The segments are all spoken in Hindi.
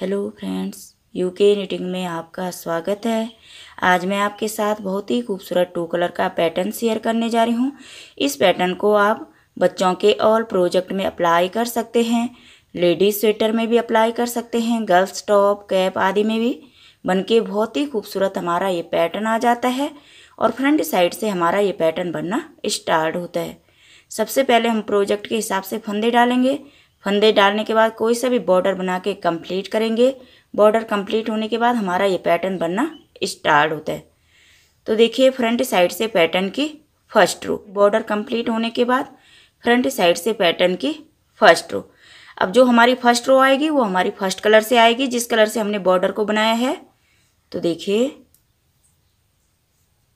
हेलो फ्रेंड्स यूके निटिंग में आपका स्वागत है आज मैं आपके साथ बहुत ही खूबसूरत टू कलर का पैटर्न शेयर करने जा रही हूँ इस पैटर्न को आप बच्चों के ऑल प्रोजेक्ट में अप्लाई कर सकते हैं लेडीज स्वेटर में भी अप्लाई कर सकते हैं गर्ल्स टॉप कैप आदि में भी बनके बहुत ही खूबसूरत हमारा ये पैटर्न आ जाता है और फ्रंट साइड से हमारा ये पैटर्न बनना स्टार्ट होता है सबसे पहले हम प्रोजेक्ट के हिसाब से फंदे डालेंगे फंदे डालने के बाद कोई सा भी बॉर्डर बना के कम्प्लीट करेंगे बॉर्डर कम्प्लीट होने के बाद हमारा ये पैटर्न बनना स्टार्ट होता है तो देखिए फ्रंट साइड से पैटर्न की फर्स्ट रो बॉर्डर कम्प्लीट होने के बाद फ्रंट साइड से पैटर्न की फर्स्ट रो अब जो हमारी फर्स्ट रो आएगी वो हमारी फर्स्ट कलर से आएगी जिस कलर से हमने बॉर्डर को बनाया है तो देखिए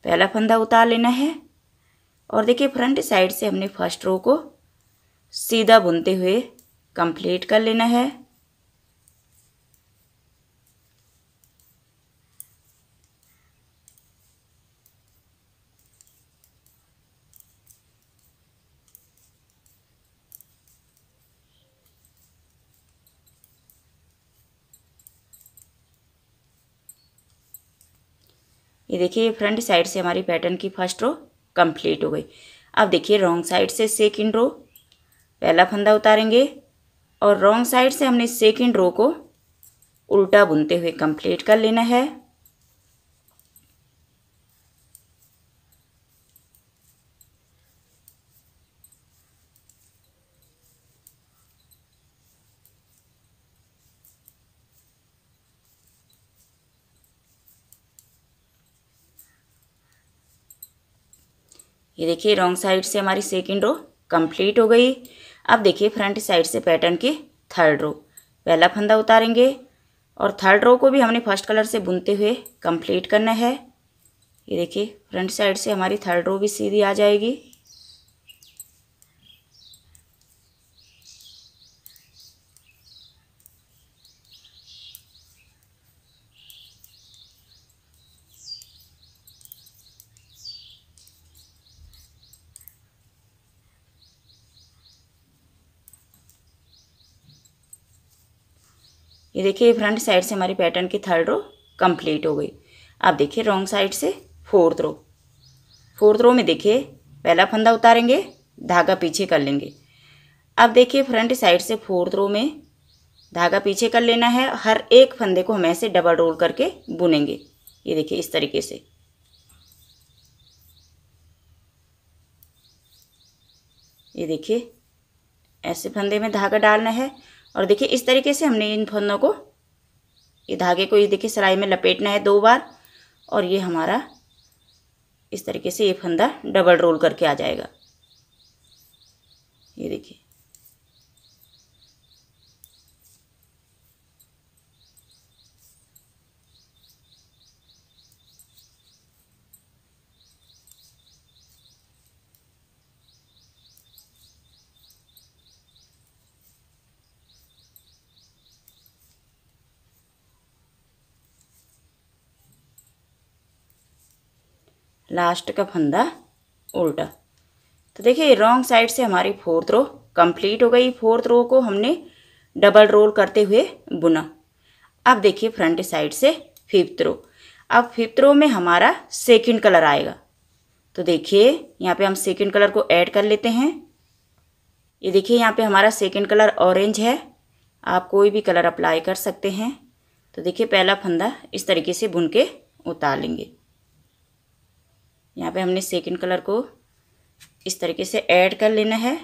पहला फंदा उतार लेना है और देखिए फ्रंट साइड से हमने फर्स्ट रो को सीधा बुनते हुए कंप्लीट कर लेना है ये देखिए फ्रंट साइड से हमारी पैटर्न की फर्स्ट रो कंप्लीट हो गई अब देखिए रॉन्ग साइड से सेकंड रो पहला फंदा उतारेंगे और रॉन्ग साइड से हमने सेकेंड रो को उल्टा बुनते हुए कंप्लीट कर लेना है ये देखिए रॉन्ग साइड से हमारी सेकेंड रो कंप्लीट हो गई अब देखिए फ्रंट साइड से पैटर्न के थर्ड रो पहला फंदा उतारेंगे और थर्ड रो को भी हमने फर्स्ट कलर से बुनते हुए कंप्लीट करना है ये देखिए फ्रंट साइड से हमारी थर्ड रो भी सीधी आ जाएगी ये देखिए फ्रंट साइड से हमारी पैटर्न की थर्ड रो कंप्लीट हो गई आप देखिए रॉन्ग साइड से फोर्थ रो फोर्थ रो में देखिए पहला फंदा उतारेंगे धागा पीछे कर लेंगे अब देखिए फ्रंट साइड से फोर्थ रो में धागा पीछे कर लेना है हर एक फंदे को हम ऐसे डबल रोल करके बुनेंगे ये देखिए इस तरीके से ये देखिए ऐसे फंदे में धागा डालना है और देखिए इस तरीके से हमने इन फंदों को ये धागे को ये देखिए सिलाई में लपेटना है दो बार और ये हमारा इस तरीके से ये फंदा डबल रोल करके आ जाएगा ये देखिए लास्ट का फंदा उल्टा तो देखिए रॉन्ग साइड से हमारी फोर्थ रो कंप्लीट हो गई फोर्थ रो को हमने डबल रोल करते हुए बुना अब देखिए फ्रंट साइड से फिफ्थ रो अब फिफ्थ रो में हमारा सेकंड कलर आएगा तो देखिए यहाँ पे हम सेकंड कलर को ऐड कर लेते हैं ये देखिए यहाँ पे हमारा सेकंड कलर ऑरेंज है आप कोई भी कलर अप्लाई कर सकते हैं तो देखिए पहला फंदा इस तरीके से बुन के उतार लेंगे यहाँ पे हमने सेकंड कलर को इस तरीके से ऐड कर लेना है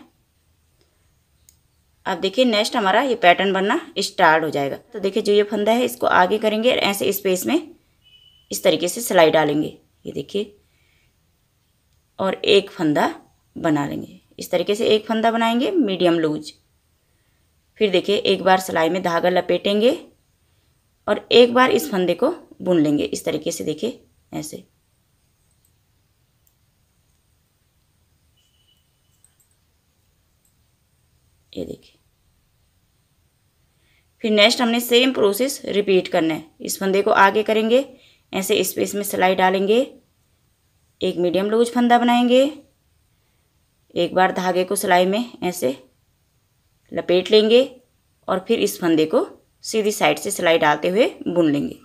अब देखिए नेक्स्ट हमारा ये पैटर्न बनना स्टार्ट हो जाएगा तो देखिए जो ये फंदा है इसको आगे करेंगे और ऐसे स्पेस में इस तरीके से सिलाई डालेंगे ये देखिए और एक फंदा बना लेंगे इस तरीके से एक फंदा बनाएंगे मीडियम लूज फिर देखिए एक बार सिलाई में धागा लपेटेंगे और एक बार इस फंदे को बुन लेंगे इस तरीके से देखिए ऐसे फिर नेक्स्ट हमने सेम प्रोसेस रिपीट करना है इस फंदे को आगे करेंगे ऐसे स्पेस में सिलाई डालेंगे एक मीडियम लूज फंदा बनाएंगे एक बार धागे को सिलाई में ऐसे लपेट लेंगे और फिर इस फंदे को सीधी साइड से सिलाई डालते हुए बुन लेंगे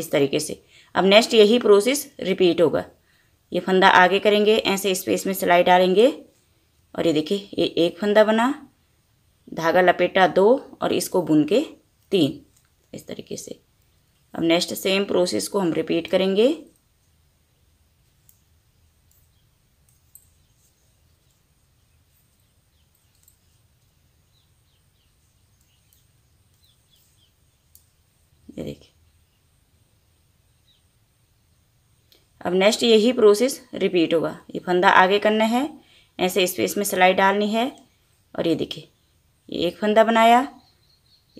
इस तरीके से अब नेक्स्ट यही प्रोसेस रिपीट होगा ये फंदा आगे करेंगे ऐसे स्पेस में सिलाई डालेंगे और ये देखिए ये एक फंदा बना धागा लपेटा दो और इसको बुन के तीन इस तरीके से अब नेक्स्ट सेम प्रोसेस को हम रिपीट करेंगे ये देखिए अब नेक्स्ट यही प्रोसेस रिपीट होगा ये फंदा आगे करना है ऐसे स्पेस में सिलाई डालनी है और ये देखिए ये एक फंदा बनाया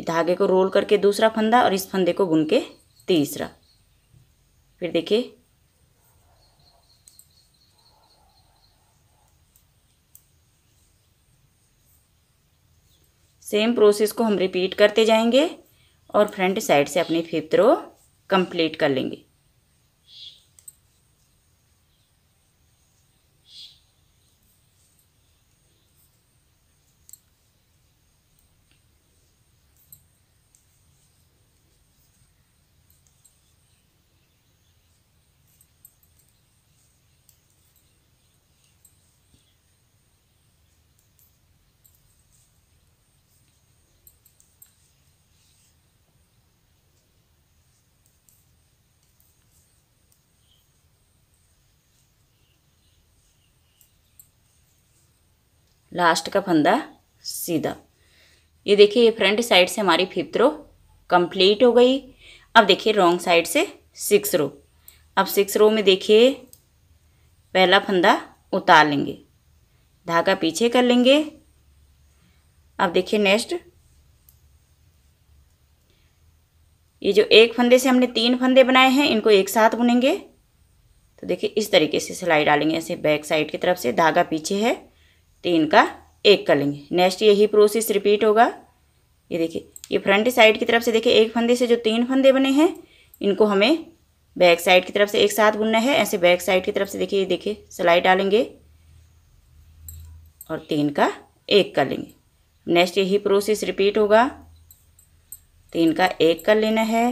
धागे को रोल करके दूसरा फंदा और इस फंदे को बुन के तीसरा फिर देखिए सेम प्रोसेस को हम रिपीट करते जाएंगे और फ्रंट साइड से अपनी फिफ्थ रो कंप्लीट कर लेंगे लास्ट का फंदा सीधा ये देखिए ये फ्रंट साइड से हमारी फिफ्थ रो कंप्लीट हो गई अब देखिए रॉन्ग साइड से सिक्स रो अब सिक्स रो में देखिए पहला फंदा उतार लेंगे धागा पीछे कर लेंगे अब देखिए नेक्स्ट ये जो एक फंदे से हमने तीन फंदे बनाए हैं इनको एक साथ बुनेंगे तो देखिए इस तरीके से सिलाई डालेंगे ऐसे बैक साइड की तरफ से धागा पीछे है तीन का एक कर लेंगे नेक्स्ट यही प्रोसेस रिपीट होगा ये देखिए ये फ्रंट साइड की तरफ से देखिए एक फंदे से जो तीन फंदे बने हैं इनको हमें बैक साइड की तरफ से एक साथ बुनना है ऐसे बैक साइड की तरफ से देखिए देखिए सिलाई डालेंगे और तीन का एक कर लेंगे नेक्स्ट यही प्रोसेस रिपीट होगा तीन का एक कर लेना है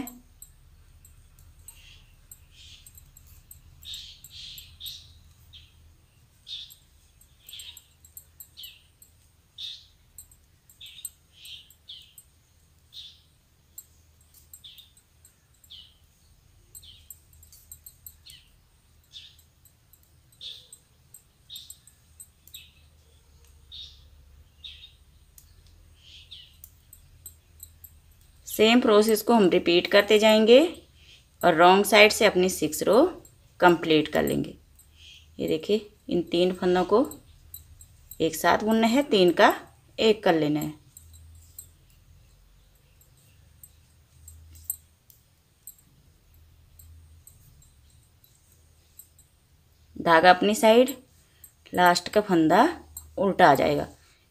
सेम प्रोसेस को हम रिपीट करते जाएंगे और रॉन्ग साइड से अपनी सिक्स रो कंप्लीट कर लेंगे ये देखिए इन तीन फंदों को एक साथ बुनना है तीन का एक कर लेना है धागा अपनी साइड लास्ट का फंदा उल्टा आ जाएगा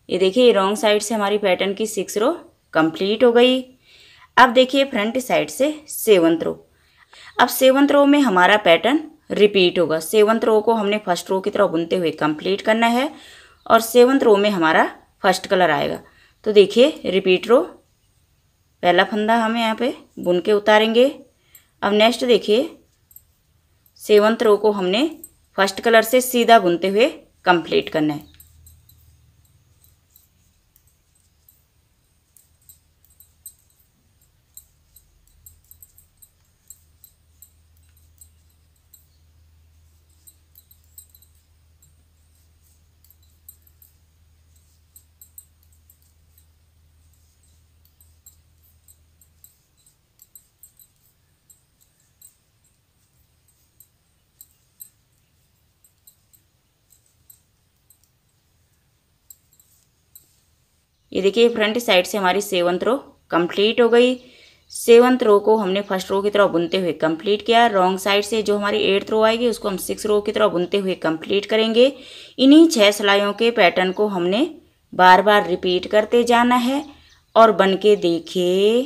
ये देखिए रॉन्ग साइड से हमारी पैटर्न की सिक्स रो कंप्लीट हो गई अब देखिए फ्रंट साइड से सेवंथ रो अब सेवंथ रो में हमारा पैटर्न रिपीट होगा सेवंथ रो को हमने फर्स्ट रो की तरह बुनते हुए कंप्लीट करना है और सेवंथ रो में हमारा फर्स्ट कलर आएगा तो देखिए रिपीट रो पहला फंदा हम यहाँ पे बुन के उतारेंगे अब नेक्स्ट देखिए सेवंथ रो को हमने फर्स्ट कलर से सीधा बुनते हुए कंप्लीट करना है ये देखिए फ्रंट साइड से हमारी सेवंथ रो कंप्लीट हो गई सेवंथ रो को हमने फर्स्ट रो की तरह बुनते हुए कंप्लीट किया रॉन्ग साइड से जो हमारी एट्थ रो आएगी उसको हम सिक्स रो की तरह बुनते हुए कंप्लीट करेंगे इन्हीं छः सिलाइयों के पैटर्न को हमने बार बार रिपीट करते जाना है और बन के देखिए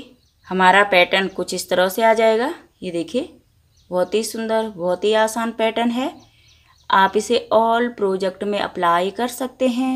हमारा पैटर्न कुछ इस तरह से आ जाएगा ये देखिए बहुत ही सुंदर बहुत ही आसान पैटर्न है आप इसे ऑल प्रोजेक्ट में अप्लाई कर सकते हैं